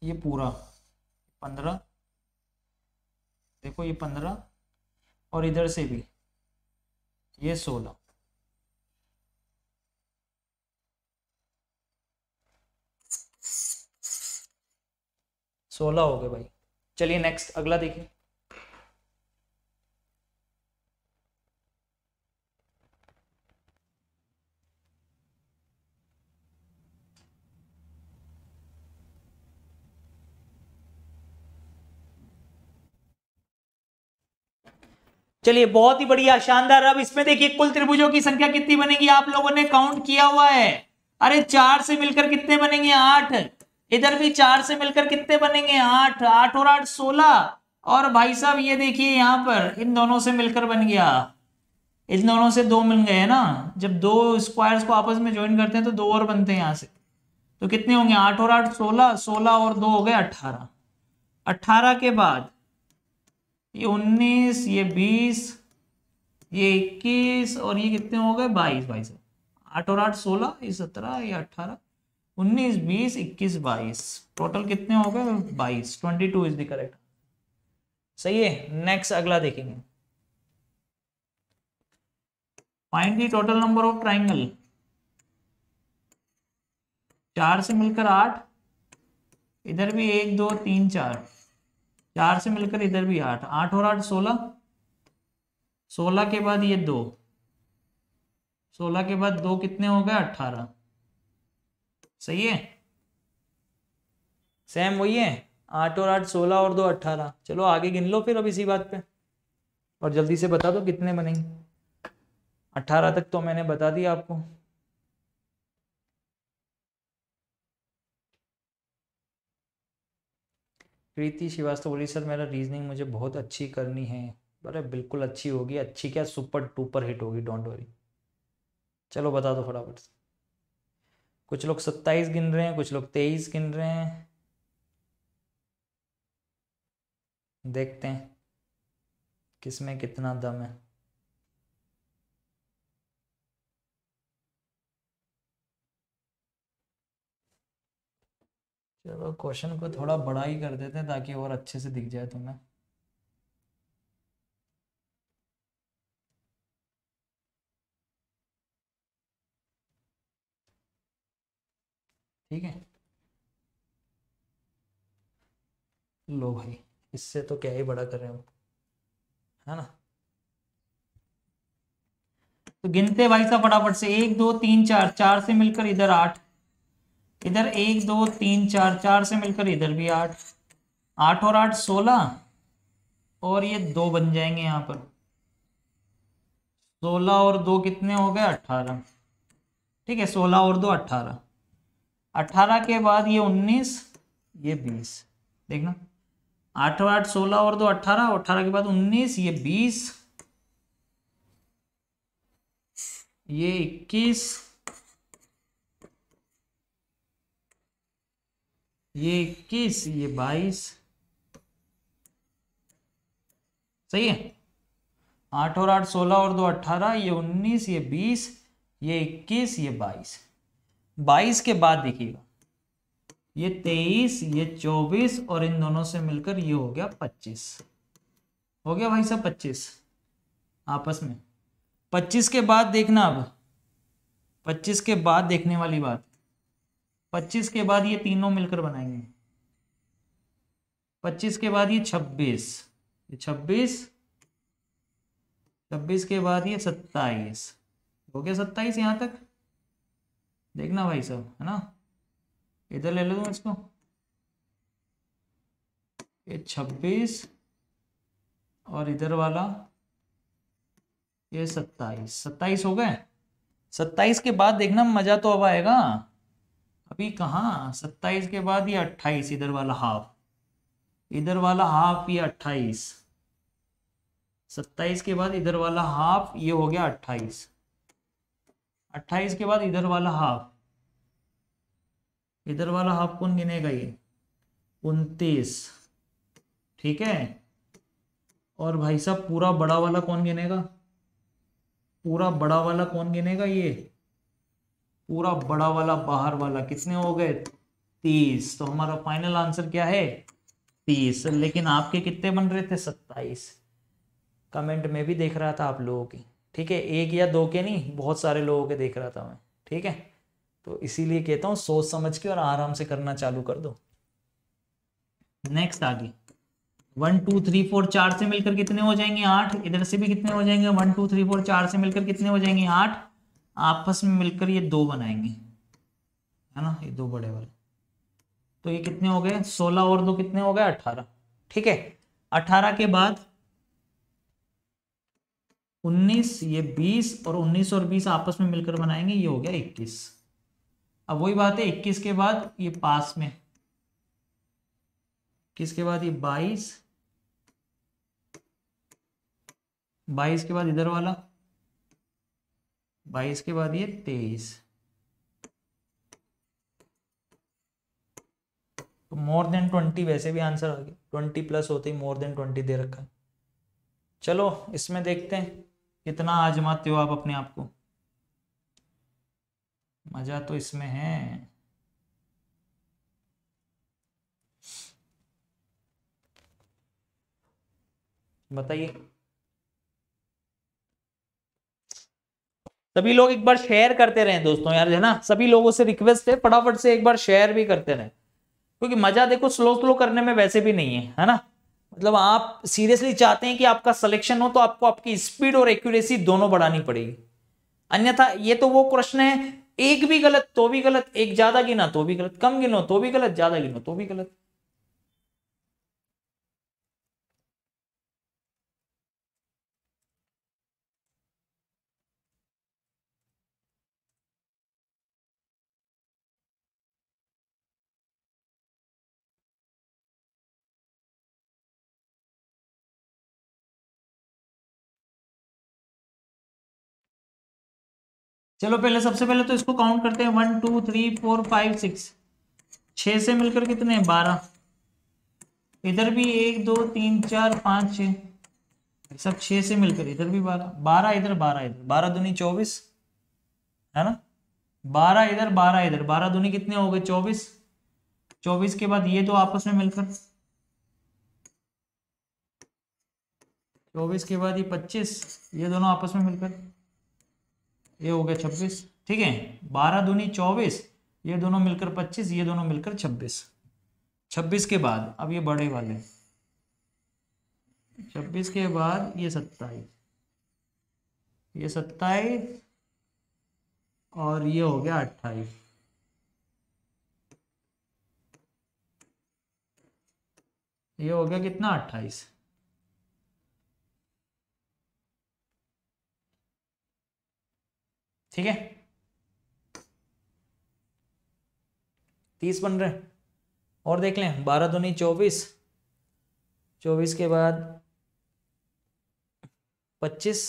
ये पूरा पंद्रह देखो ये पंद्रह और इधर से भी ये सोलह सोलह हो गए भाई चलिए नेक्स्ट अगला देखिए चलिए बहुत ही बढ़िया शानदार अब इसमें देखिए कुल त्रिभुजों की संख्या कितनी बनेगी आप लोगों ने काउंट किया हुआ है अरे चार से मिलकर कितने बनेंगे आठ इधर भी चार से मिलकर कितने बनेंगे आठ आठ और आठ सोलह और भाई साहब ये देखिए यहाँ पर इन दोनों से मिलकर बन गया इन दोनों से दो मिल गए है ना जब दो स्क्वायर्स को आपस में ज्वाइन करते हैं तो दो और बनते हैं यहाँ से तो कितने होंगे आठ और आठ सोलह सोलह और दो हो गए अट्ठारह अट्ठारह के बाद ये उन्नीस ये बीस ये इक्कीस और ये कितने हो गए बाईस बाईस आठ और आठ सोलह ये सत्रह ये अट्ठारह उन्नीस बीस इक्कीस बाईस टोटल कितने हो गए बाईस twenty two is the correct सही है नेक्स्ट अगला देखेंगे find the total number of triangle चार से मिलकर आठ इधर भी एक दो तीन चार चार से मिलकर इधर भी आठ आठ और आठ सोलह सोलह के बाद ये दो सोलह के बाद दो कितने हो गए अट्ठारह सही है सेम वही है आठ और आठ सोलह और दो अट्ठारह चलो आगे गिन लो फिर अब इसी बात पे और जल्दी से बता दो कितने बनेंगे अट्ठारह तक तो मैंने बता दिया आपको प्रीति श्रीवास्तव बोली सर मेरा रीजनिंग मुझे बहुत अच्छी करनी है अरे बिल्कुल अच्छी होगी अच्छी क्या सुपर टूपर हिट होगी डोंट वरी चलो बता दो फटाफट से कुछ लोग सत्ताईस गिन रहे हैं कुछ लोग तेईस गिन रहे हैं देखते हैं किसमें कितना दम है चलो क्वेश्चन को थोड़ा बड़ा ही कर देते हैं ताकि और अच्छे से दिख जाए तुम्हें ठीक है लो भाई इससे तो क्या ही बड़ा कर रहे हैं है ना तो गिनते भाई साहब फटाफट से एक दो तीन चार चार से मिलकर इधर आठ इधर एक दो तीन चार चार से मिलकर इधर भी आठ आठ और आठ सोलह और ये दो बन जाएंगे यहाँ पर सोलह और दो कितने हो गए अट्ठारह ठीक है सोलह और दो अट्ठारह अट्ठारह के बाद ये उन्नीस ये बीस देखना आठ और आठ सोलह और दो अट्ठारह अट्ठारह के बाद उन्नीस ये बीस ये इक्कीस ये इक्कीस ये बाईस सही है आठ और आठ सोलह और दो अट्ठारह ये उन्नीस ये बीस ये इक्कीस ये बाईस बाईस के बाद देखिएगा ये तेईस ये चौबीस और इन दोनों से मिलकर ये हो गया पच्चीस हो गया भाई साहब पच्चीस आपस में पच्चीस के बाद देखना अब पच्चीस के बाद देखने वाली बात पच्चीस के बाद ये तीनों मिलकर बनाएंगे पच्चीस के बाद ये छब्बीस ये छब्बीस छब्बीस के बाद ये सत्ताईस हो गया सत्ताईस यहाँ तक देखना भाई साहब है ना इधर ले लो इसको ये छब्बीस और इधर वाला ये सत्ताईस सत्ताईस हो गए सत्ताईस के बाद देखना मजा तो अब आएगा अभी कहाँ सत्ताईस के बाद ये अट्ठाईस इधर वाला हाफ इधर वाला हाफ ये अट्ठाईस सत्ताईस के बाद इधर वाला हाफ ये हो गया अट्ठाईस अट्ठाईस के बाद इधर वाला हाफ इधर वाला हाफ कौन गिनेगा ये उनतीस ठीक है और भाई साहब पूरा बड़ा वाला कौन गिनेगा पूरा बड़ा वाला कौन गिनेगा ये पूरा बड़ा वाला बाहर वाला कितने हो गए तीस तो हमारा फाइनल आंसर क्या है तीस लेकिन आपके कितने बन रहे थे सत्ताईस कमेंट में भी देख रहा था आप लोगों की ठीक है एक या दो के नहीं बहुत सारे लोगों के देख रहा था मैं ठीक है तो इसीलिए कहता हूँ सोच समझ के और आराम से करना चालू कर दो नेक्स्ट आगे वन टू थ्री फोर चार से मिलकर कितने हो जाएंगे आठ इधर से भी कितने हो जाएंगे वन टू थ्री फोर चार से मिलकर कितने हो जाएंगे आठ आपस में मिलकर ये दो बनाएंगे है ना ये दो बड़े वाले तो ये कितने हो गए सोलह और दो कितने हो गए अठारह ठीक है अठारह के बाद उन्नीस ये बीस और उन्नीस और बीस आपस में मिलकर बनाएंगे ये हो गया इक्कीस अब वही बात है इक्कीस के बाद ये पास में किसके बाद ये बाईस बाईस के बाद इधर वाला बाईस के बाद ये तेईस तो मोर देन ट्वेंटी वैसे भी आंसर आ गया ट्वेंटी प्लस होते ही मोर देन ट्वेंटी दे रखा है चलो इसमें देखते हैं कितना आजमाते हो आप अपने आप को मजा तो इसमें है बताइए सभी लोग एक बार शेयर करते रहे दोस्तों यार है ना सभी लोगों से रिक्वेस्ट है फटाफट से एक बार शेयर भी करते रहे क्योंकि मजा देखो स्लो स्लो करने में वैसे भी नहीं है है ना मतलब आप सीरियसली चाहते हैं कि आपका सिलेक्शन हो तो आपको आपकी स्पीड और एक्यूरेसी दोनों बढ़ानी पड़ेगी अन्यथा ये तो वो प्रश्न है एक भी गलत तो भी गलत एक ज्यादा गिना तो भी गलत कम गिनो तो भी गलत ज्यादा गिनो तो भी गलत चलो पहले सबसे पहले तो इसको काउंट करते हैं one two three four five six छः से मिलकर कितने बारह इधर भी एक दो तीन चार पाँच छः सब छः से मिलकर इधर भी बारह बारह इधर बारह इधर बारह दुनी चौबीस है ना बारह इधर बारह इधर बारह दुनी कितने हो गए चौबीस चौबीस के बाद ये तो आपस में मिलकर चौबीस के बाद ये पच्चीस ये दोनों आपस में मिलकर ये हो गया छब्बीस ठीक है बारह दूनी चौबीस ये दोनों मिलकर पच्चीस ये दोनों मिलकर छब्बीस छब्बीस के बाद अब ये बड़े वाले छब्बीस के बाद ये सत्ताईस ये सत्ताईस और ये हो गया अट्ठाईस ये हो गया कितना अट्ठाईस ठीक है तीस बन रहे और देख लें बारह दूनी चौबीस चौबीस के बाद पच्चीस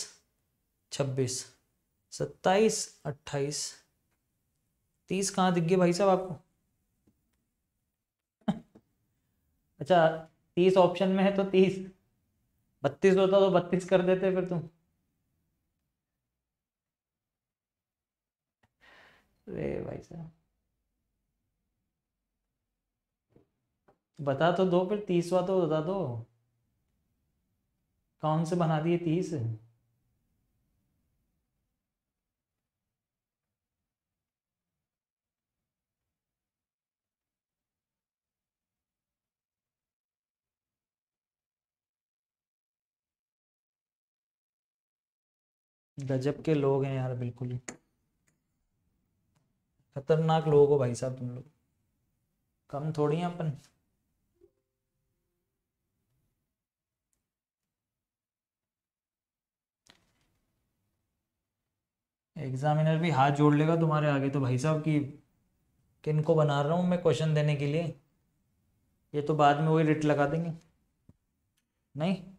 छब्बीस सत्ताईस अट्ठाईस तीस कहाँ दिख गए भाई साहब आपको अच्छा तीस ऑप्शन में है तो तीस बत्तीस होता तो बत्तीस कर देते फिर तुम अरे भाई साहब बता तो दो फिर तीसवा तो बता दो कौन से बना दिए तीस गजब के लोग हैं यार बिल्कुल खतरनाक लोग हो भाई साहब तुम लोग कम थोड़ी हैं अपन एग्जामिनर भी हाथ जोड़ लेगा तुम्हारे आगे तो भाई साहब की किन को बना रहा हूँ मैं क्वेश्चन देने के लिए ये तो बाद में वही रिट लगा देंगे नहीं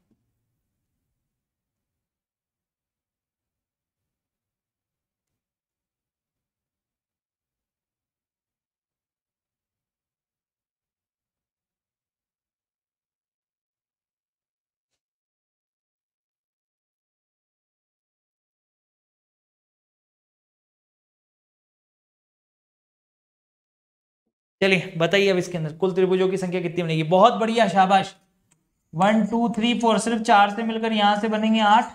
चलिए बताइए अब इसके अंदर कुल त्रिभुजों की संख्या कितनी बनेगी बहुत बढ़िया शाबाश वन टू थ्री फोर सिर्फ चार से मिलकर यहां से बनेंगे आठ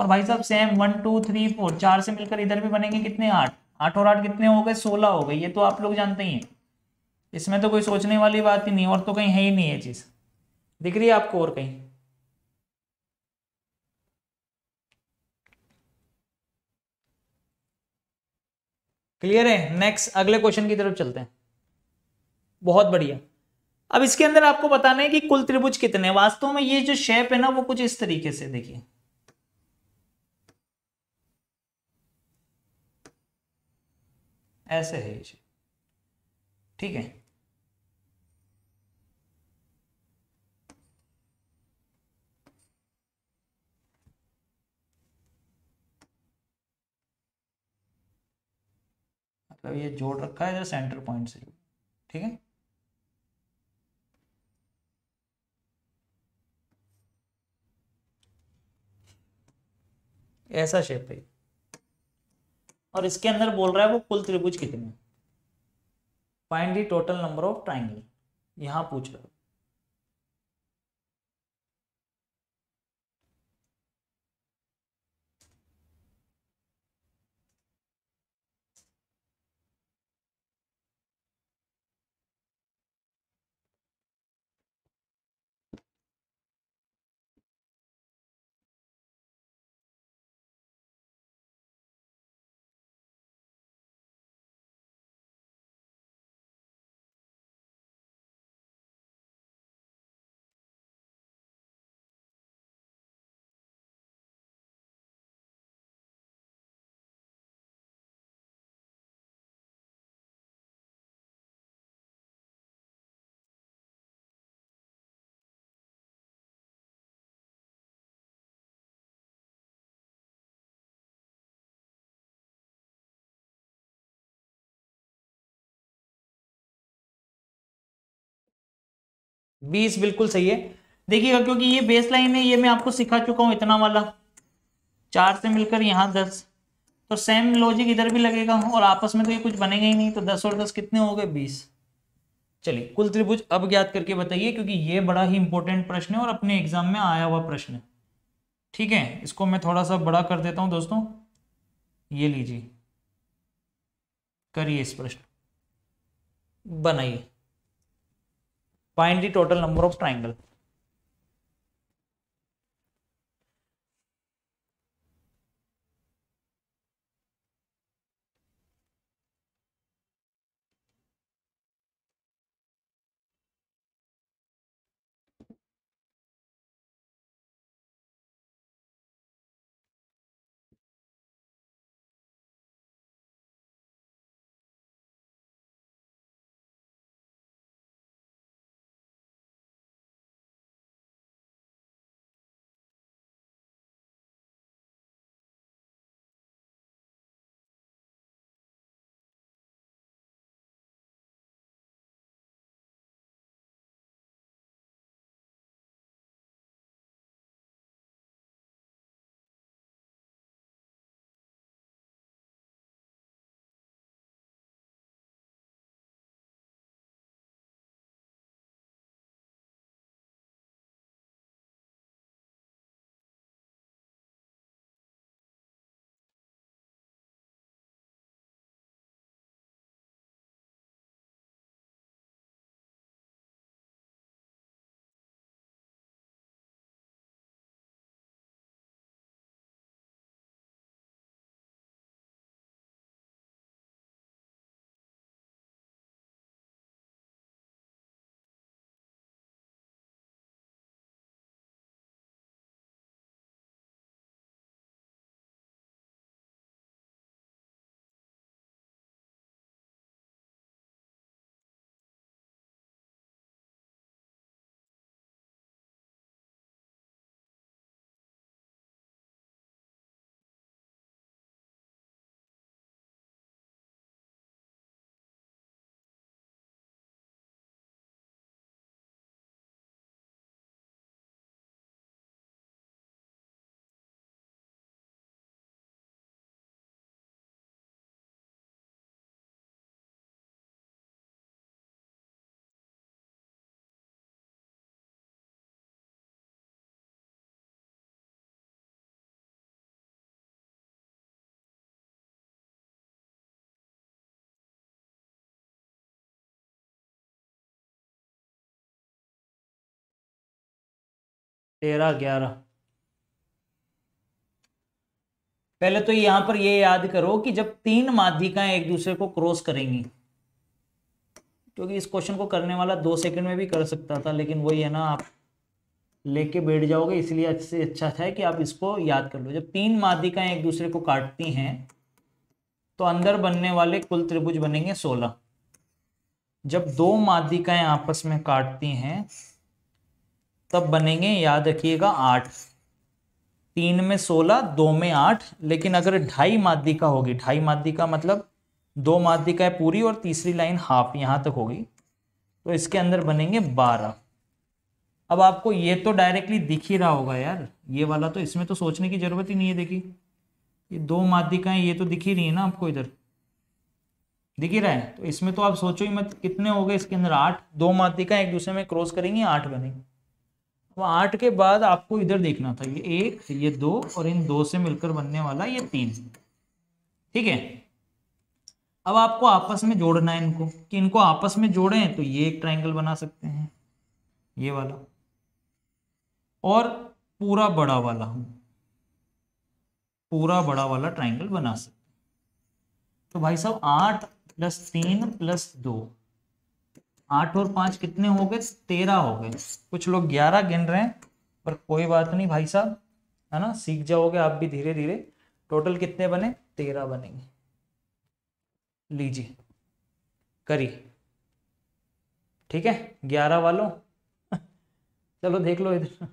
और भाई साहब same one two three four चार से मिलकर इधर भी बनेंगे कितने आठ आठ और आठ कितने हो गए सोलह हो गए ये तो आप लोग जानते ही हैं इसमें तो कोई सोचने वाली बात ही नहीं और तो कहीं है ही नहीं है चीज़ दिख रही है आपको और कहीं क्लियर है नेक्स्ट अगले क्वेश्चन की तरफ चलते हैं बहुत बढ़िया अब इसके अंदर आपको बताना है कि कुल त्रिभुज कितने वास्तव में ये जो शेप है ना वो कुछ इस तरीके से देखिए ऐसे है ये ठीक है मतलब ये जोड़ रखा है इधर सेंटर पॉइंट से ठीक है ऐसा शेप है और इसके अंदर बोल रहा है वो कुल त्रिभुज कितने find the total number of triangle यहाँ पूछ रहा है बीस बिल्कुल सही है देखिएगा क्योंकि ये बेस लाइन है ये मैं आपको सिखा चुका हूँ इतना वाला चार से मिलकर यहाँ दस तो सेम लॉजिक इधर भी लगेगा और आपस में तो ये कुछ बनेगा ही नहीं तो दस और दस कितने हो गए बीस चलिए कुल त्रिभुज अब ज्ञात करके बताइए क्योंकि ये बड़ा ही इंपॉर्टेंट प्रश्न है और अपने एग्जाम में आया हुआ प्रश्न है ठीक है इसको मैं थोड़ा सा बड़ा कर देता हूँ दोस्तों ये लीजिए करिए इस प्रश्न बनाइए Find the total number of triangle. तेरह ग्यारह पहले तो यहां पर ये याद करो कि जब तीन माध्यिकाएं एक दूसरे को क्रॉस करेंगी क्योंकि इस क्वेश्चन को करने वाला दो सेकंड में भी कर सकता था लेकिन वही है ना आप लेके बैठ जाओगे इसलिए अच्छे अच्छा था कि आप इसको याद कर लो जब तीन माध्यिकाएं एक दूसरे को काटती हैं तो अंदर बनने वाले कुल त्रिभुज बनेंगे सोलह जब दो माध्यिकाएं आपस में काटती हैं तब बनेंगे याद रखिएगा आठ तीन में सोलह दो में आठ लेकिन अगर ढाई माध्यिका होगी ढाई माध्यिका मतलब दो माध्यिका है पूरी और तीसरी लाइन हाफ यहाँ तक होगी तो इसके अंदर बनेंगे बारह अब आपको ये तो डायरेक्टली दिख ही रहा होगा यार ये वाला तो इसमें तो सोचने की ज़रूरत ही नहीं है देखी ये दो माध्यिकाएँ ये तो दिख ही रही है ना आपको इधर दिख ही रहा है तो इसमें तो आप सोचो ही मत कितने हो गए इसके अंदर आठ दो माध्यिका एक दूसरे में क्रॉस करेंगी आठ बनेंगी तो आठ के बाद आपको इधर देखना था ये एक ये दो और इन दो से मिलकर बनने वाला ये तीन ठीक है अब आपको आपस में जोड़ना है इनको कि इनको आपस में जोड़ें तो ये एक ट्राइंगल बना सकते हैं ये वाला और पूरा बड़ा वाला हम पूरा बड़ा वाला ट्राइंगल बना सकते तो भाई साहब आठ प्लस तीन प्लस दो आठ और पांच कितने हो गए तेरह हो गए कुछ लोग ग्यारह गिन रहे हैं पर कोई बात नहीं भाई साहब है ना सीख जाओगे आप भी धीरे धीरे टोटल कितने बने तेरह बनेंगे लीजिए करिए ठीक है ग्यारह वालों चलो देख लो इधर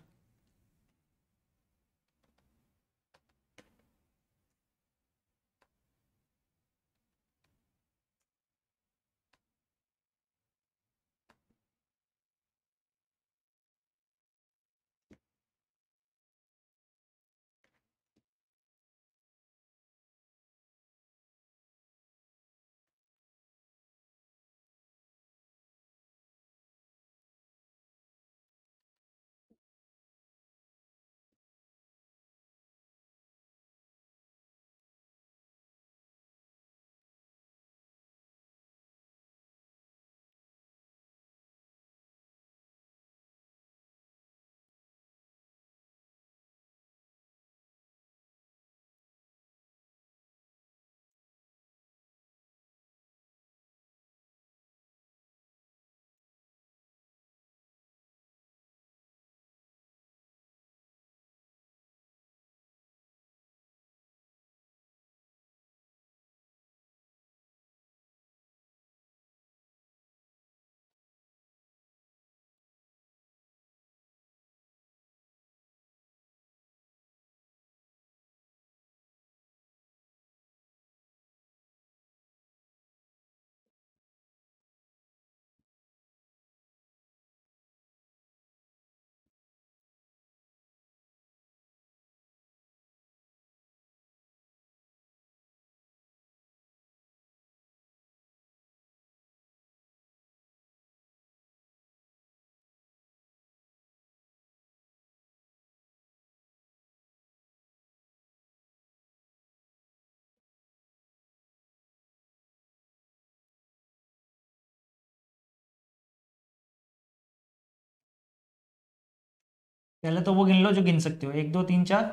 पहले तो वो गिन लो जो गिन सकते हो एक दो तीन चार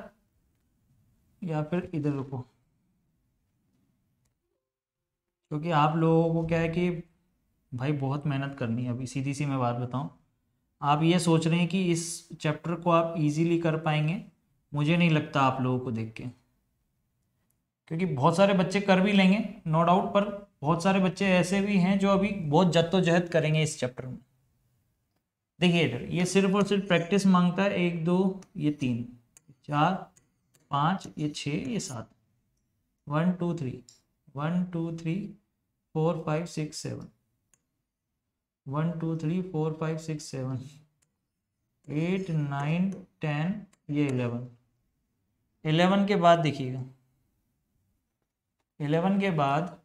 या फिर इधर रुको क्योंकि आप लोगों को क्या है कि भाई बहुत मेहनत करनी है अभी सीधी सी मैं बात बताऊं आप ये सोच रहे हैं कि इस चैप्टर को आप इजीली कर पाएंगे मुझे नहीं लगता आप लोगों को देख के क्योंकि बहुत सारे बच्चे कर भी लेंगे नो डाउट पर बहुत सारे बच्चे ऐसे भी हैं जो अभी बहुत जद्दोजहद करेंगे इस चैप्टर में देखिए इधर ये सिर्फ और सिर्फ प्रैक्टिस मांगता है एक दो ये तीन चार पाँच ये छः ये सात one two three one two three four five six seven one two three four five six seven eight nine ten ये इलेवन इलेवन के बाद देखिएगा इलेवन के बाद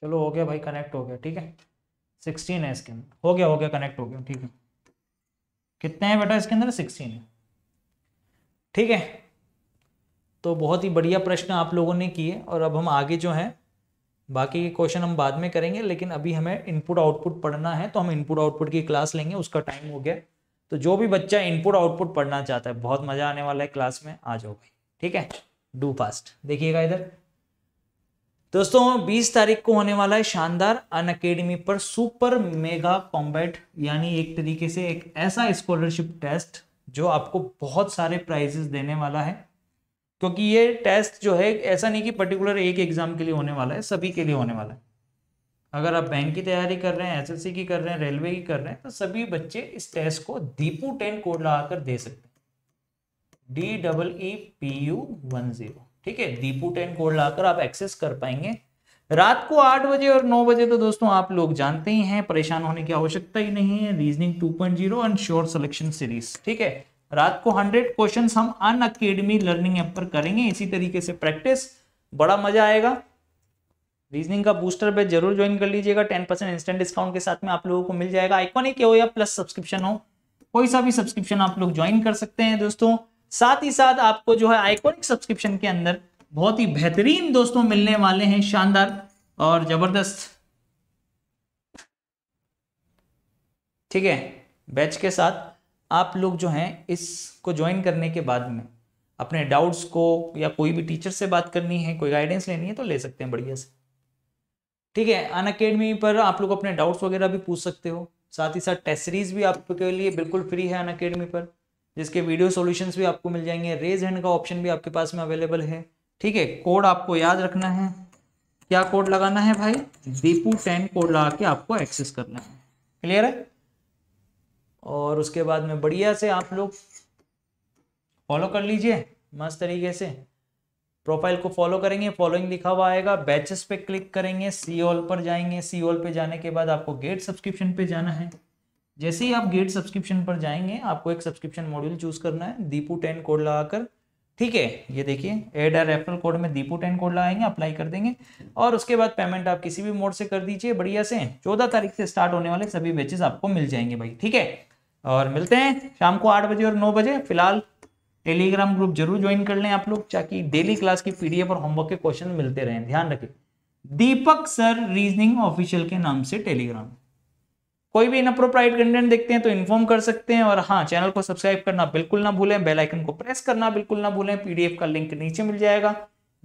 चलो हो गया भाई कनेक्ट हो गया ठीक है सिक्सटीन है इसके अंदर हो गया हो गया कनेक्ट हो गया ठीक है कितने हैं बेटा इसके अंदर सिक्सटीन है ठीक है तो बहुत ही बढ़िया प्रश्न आप लोगों ने किए और अब हम आगे जो है बाकी के क्वेश्चन हम बाद में करेंगे लेकिन अभी हमें इनपुट आउटपुट पढ़ना है तो हम इनपुट आउटपुट की क्लास लेंगे उसका टाइम हो गया तो जो भी बच्चा इनपुट आउटपुट पढ़ना चाहता है बहुत मजा आने वाला है क्लास में आ जाओ भाई ठीक है डू फास्ट देखिएगा इधर दोस्तों 20 तारीख को होने वाला है शानदार अन अकेडमी पर सुपर मेगा कॉम्बैट यानी एक तरीके से एक ऐसा स्कॉलरशिप टेस्ट जो आपको बहुत सारे प्राइजेस देने वाला है क्योंकि ये टेस्ट जो है ऐसा नहीं कि पर्टिकुलर एक एग्जाम के लिए होने वाला है सभी के लिए होने वाला है अगर आप बैंक की तैयारी कर रहे हैं एसएससी की कर रहे हैं रेलवे की कर रहे हैं तो सभी बच्चे इस टेस्ट को दीपू टेन कोड लगाकर दे सकते हैं D double E P U one zero ठीक है दीपू टेन कोड लाकर आप एक्सेस कर पाएंगे रात को आठ बजे और नौ बजे तो दोस्तों आप लोग जानते ही हैं परेशान होने की आवश्यकता ही नहीं है reasoning 2.0 and sure selection series ठीक है रात को 100 क्वेश्चंस हम अन अकेडमी लर्निंग ऐप पर करेंगे इसी तरीके से प्रैक्टिस बड़ा मजा आएगा रीजनिंग का बूस्टर बैच जरूर ज्वाइन कर लीजिएगा टेन परसेंट इंस्टेंट डिस्काउंट के साथ में आप लोगों को मिल जाएगा आइकॉनिक हो या प्लस सब्सक्रिप्शन हो कोई सा भी सब्सक्रिप्शन आप लोग ज्वाइन कर सकते हैं दोस्तों साथ ही साथ आपको जो है आइकोनिक सब्सक्रिप्शन के अंदर बहुत ही बेहतरीन दोस्तों मिलने वाले हैं शानदार और जबरदस्त ठीक है बैच के साथ आप लोग जो हैं इसको ज्वाइन करने के बाद में अपने डाउट्स को या कोई भी टीचर से बात करनी है कोई गाइडेंस लेनी है तो ले सकते हैं बढ़िया से ठीक है अन अकेडमी पर आप लोग अपने डाउट्स वगैरह भी पूछ सकते हो साथ ही साथ टेस्ट सीरीज भी आपके लिए बिल्कुल फ्री है अन अकेडमी पर जिसके वीडियो सॉल्यूशंस भी आपको मिल जाएंगे रेज हैंड का ऑप्शन भी आपके पास में अवेलेबल है ठीक है कोड आपको याद रखना है क्या कोड लगाना है भाई दीपू टेन कोड लगा के आपको एक्सेस करना है क्लियर है और उसके बाद में बढ़िया से आप लोग फॉलो कर लीजिए मस्त तरीके से प्रोफाइल को फॉलो करेंगे फॉलोइंग लिखा हुआ आएगा बैचेस पे क्लिक करेंगे सी ऑल पर जाएंगे सी ऑल पे जाने के बाद आपको गेट सब्सक्रिप्शन पे जाना है जैसे ही आप गेट सब्सक्रिप्शन पर जाएंगे आपको एक सब्सक्रिप्शन मॉड्यूल चूज करना है दीपू टेन कोड लगाकर ठीक है ये देखिए एड आर रेफरल कोड में दीपू टेन कोड लगाएंगे अप्लाई कर देंगे और उसके बाद पेमेंट आप किसी भी मोड से कर दीजिए बढ़िया से चौदह तारीख से स्टार्ट होने वाले सभी बैचेस आपको मिल जाएंगे भाई ठीक है और मिलते हैं शाम को आठ बजे और नौ बजे फिलहाल टेलीग्राम ग्रुप जरूर ज्वाइन कर लें आप लोग ताकि डेली क्लास की पीडीएफ और होमवर्क के क्वेश्चन मिलते रहें ध्यान रखें दीपक सर रीजनिंग ऑफिशियल के नाम से टेलीग्राम कोई भी इनअप्रोप्राइट कंटेंट देखते हैं तो इन्फॉर्म कर सकते हैं और हाँ चैनल को सब्सक्राइब करना बिल्कुल ना भूलें बेल आइकन को प्रेस करना बिल्कुल ना भूलें पीडीएफ का लिंक नीचे मिल जाएगा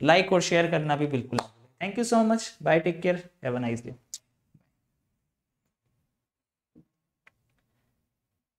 लाइक और शेयर करना भी बिल्कुल ना भूलें thank you so much bye take care have a nice day